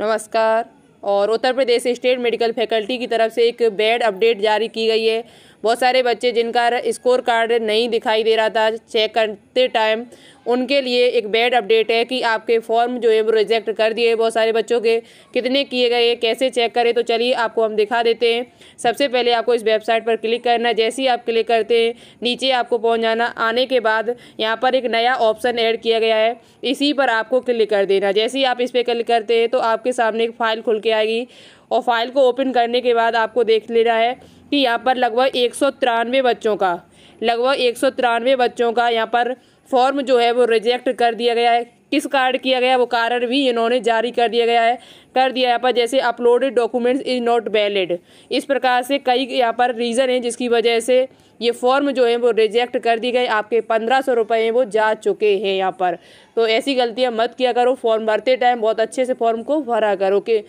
नमस्कार और Uttar Pradesh state medical faculty की तरफ से एक बेड अपडेट जारी की गई है बहुत सारे बच्चे जिनका स्कोर कार्ड नहीं दिखाई दे रहा था चेक करते टाइम उनके लिए एक बैड अपडेट है कि आपके फॉर्म जो है वो रिजेक्ट कर दिए बहुत सारे बच्चों के कितने किए गए कैसे चेक करें तो चलिए आपको हम दिखा देते हैं सबसे पहले आपको इस वेबसाइट पर क्लिक करना जैसे ही आप क्लिक करते हैं नीचे आपको पहुँच जाना आने के बाद यहाँ पर एक नया ऑप्शन ऐड किया गया है इसी पर आपको क्लिक कर देना जैसे ही आप इस पर क्लिक करते हैं तो आपके सामने एक फाइल खुल के आएगी और फाइल को ओपन करने के बाद आपको देख लेना है कि यहाँ पर लगभग एक बच्चों का लगभग एक बच्चों का यहाँ पर फॉर्म जो है वो रिजेक्ट कर दिया गया है किस कार्ड किया गया वो कारण भी इन्होंने जारी कर दिया गया है कर दिया यहाँ पर जैसे uploaded documents is not valid इस प्रकार से कई यहाँ पर रीज़न हैं जिसकी वजह से ये फॉर्म जो है वो रिजेक्ट कर दिए गए आपके पंद्रह सौ रुपये हैं वो जा चुके हैं यहाँ पर तो ऐसी गलतियाँ मत किया करो फॉर्म भरते टाइम बहुत अच्छे से फॉर्म को भरा करो कि